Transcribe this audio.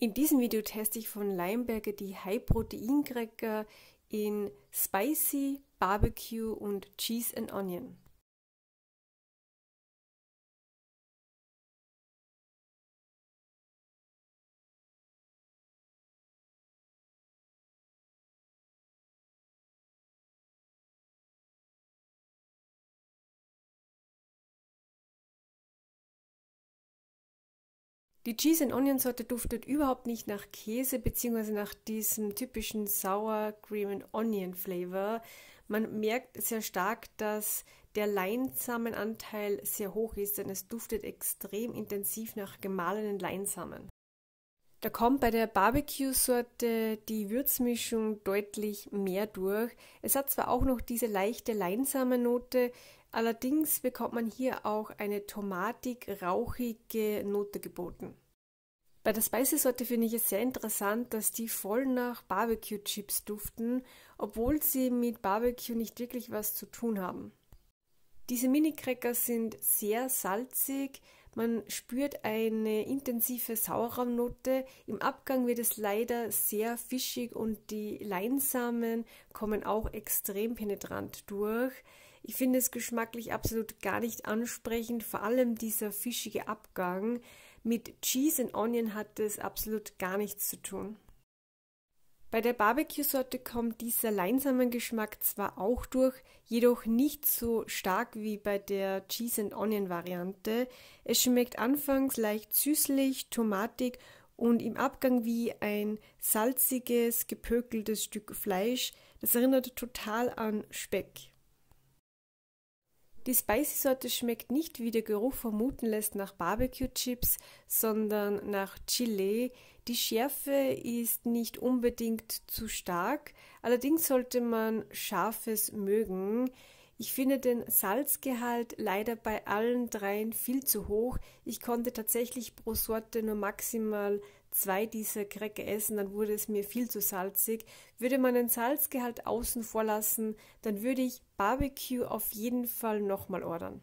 In diesem Video teste ich von Leimberger die High Protein Cracker in Spicy, Barbecue und Cheese and Onion. Die Cheese and Onion Sorte duftet überhaupt nicht nach Käse bzw. nach diesem typischen Sour Cream and Onion Flavor. Man merkt sehr stark, dass der Leinsamenanteil sehr hoch ist, denn es duftet extrem intensiv nach gemahlenen Leinsamen. Da kommt bei der Barbecue-Sorte die Würzmischung deutlich mehr durch. Es hat zwar auch noch diese leichte leinsame Note, allerdings bekommt man hier auch eine tomatig rauchige Note geboten. Bei der Speisesorte finde ich es sehr interessant, dass die voll nach Barbecue-Chips duften, obwohl sie mit Barbecue nicht wirklich was zu tun haben. Diese mini cracker sind sehr salzig, man spürt eine intensive Sauerraumnote. Im Abgang wird es leider sehr fischig und die Leinsamen kommen auch extrem penetrant durch. Ich finde es geschmacklich absolut gar nicht ansprechend, vor allem dieser fischige Abgang. Mit Cheese and Onion hat es absolut gar nichts zu tun. Bei der Barbecue-Sorte kommt dieser leinsame Geschmack zwar auch durch, jedoch nicht so stark wie bei der Cheese and Onion Variante. Es schmeckt anfangs leicht süßlich, tomatig und im Abgang wie ein salziges, gepökeltes Stück Fleisch. Das erinnert total an Speck. Die Spicy-Sorte schmeckt nicht, wie der Geruch vermuten lässt, nach Barbecue-Chips, sondern nach Chili. Die Schärfe ist nicht unbedingt zu stark, allerdings sollte man Scharfes mögen. Ich finde den Salzgehalt leider bei allen dreien viel zu hoch. Ich konnte tatsächlich pro Sorte nur maximal zwei dieser Cracker essen, dann wurde es mir viel zu salzig. Würde man den Salzgehalt außen vor lassen, dann würde ich Barbecue auf jeden Fall nochmal ordern.